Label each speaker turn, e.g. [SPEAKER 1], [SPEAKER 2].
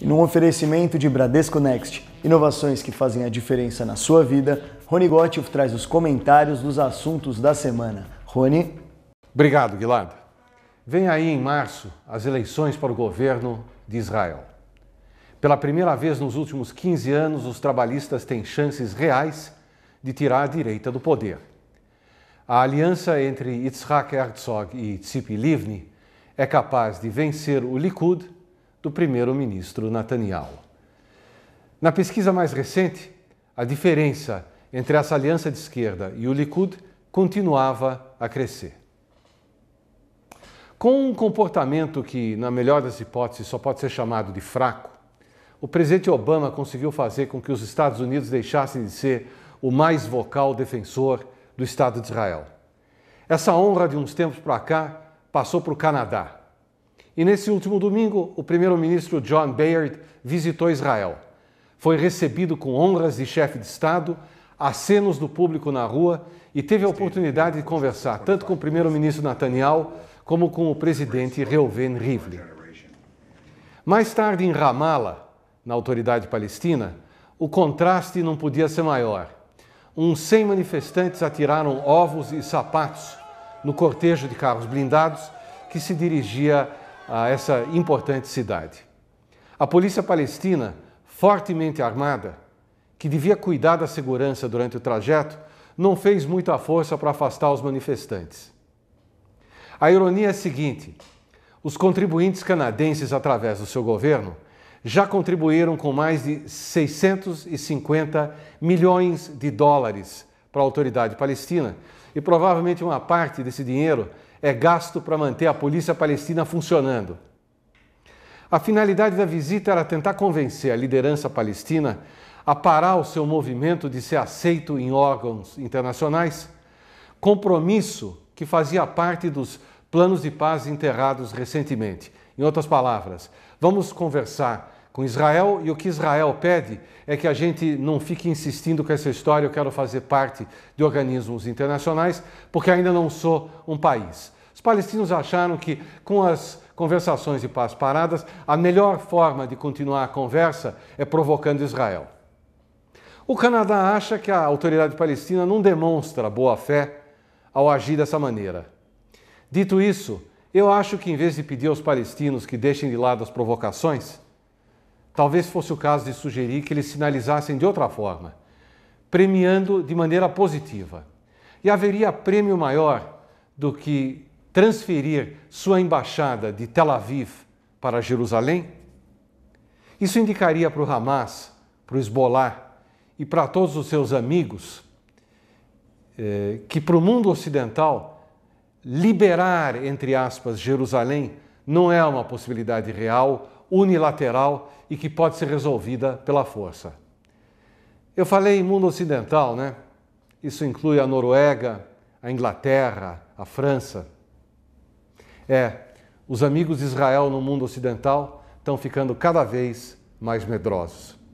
[SPEAKER 1] e num oferecimento de Bradesco Next. Inovações que fazem a diferença na sua vida. Rony Gotti traz os comentários dos assuntos da semana. Rony? Obrigado, Guilherme. Vem aí em março as eleições para o governo de Israel. Pela primeira vez nos últimos 15 anos, os trabalhistas têm chances reais de tirar a direita do poder. A aliança entre Yitzhak Herzog e Tzipi Livni é capaz de vencer o Likud do primeiro-ministro Netanyahu. Na pesquisa mais recente, a diferença entre essa aliança de esquerda e o Likud continuava a crescer. Com um comportamento que, na melhor das hipóteses, só pode ser chamado de fraco, o presidente Obama conseguiu fazer com que os Estados Unidos deixassem de ser o mais vocal defensor do Estado de Israel. Essa honra de uns tempos para cá passou para o Canadá, e nesse último domingo, o primeiro-ministro John Bayard visitou Israel. Foi recebido com honras de chefe de Estado, acenos do público na rua e teve a oportunidade de conversar tanto com o primeiro-ministro Netanyahu como com o presidente Reuven Rivlin. Mais tarde, em Ramallah, na autoridade palestina, o contraste não podia ser maior. Uns 100 manifestantes atiraram ovos e sapatos no cortejo de carros blindados que se dirigia a essa importante cidade. A polícia palestina, fortemente armada, que devia cuidar da segurança durante o trajeto, não fez muita força para afastar os manifestantes. A ironia é a seguinte: os contribuintes canadenses, através do seu governo, já contribuíram com mais de 650 milhões de dólares para a autoridade palestina, e provavelmente uma parte desse dinheiro é gasto para manter a polícia palestina funcionando. A finalidade da visita era tentar convencer a liderança palestina a parar o seu movimento de ser aceito em órgãos internacionais, compromisso que fazia parte dos planos de paz enterrados recentemente. Em outras palavras, vamos conversar com Israel e o que Israel pede é que a gente não fique insistindo com essa história, eu quero fazer parte de organismos internacionais, porque ainda não sou um país. Os palestinos acharam que com as conversações de paz paradas, a melhor forma de continuar a conversa é provocando Israel. O Canadá acha que a autoridade palestina não demonstra boa fé ao agir dessa maneira. Dito isso, eu acho que em vez de pedir aos palestinos que deixem de lado as provocações, Talvez fosse o caso de sugerir que eles sinalizassem de outra forma, premiando de maneira positiva. E haveria prêmio maior do que transferir sua embaixada de Tel Aviv para Jerusalém? Isso indicaria para o Hamas, para o Hezbollah e para todos os seus amigos eh, que, para o mundo ocidental, liberar, entre aspas, Jerusalém não é uma possibilidade real, unilateral e que pode ser resolvida pela força. Eu falei em mundo ocidental, né? Isso inclui a Noruega, a Inglaterra, a França. É, os amigos de Israel no mundo ocidental estão ficando cada vez mais medrosos.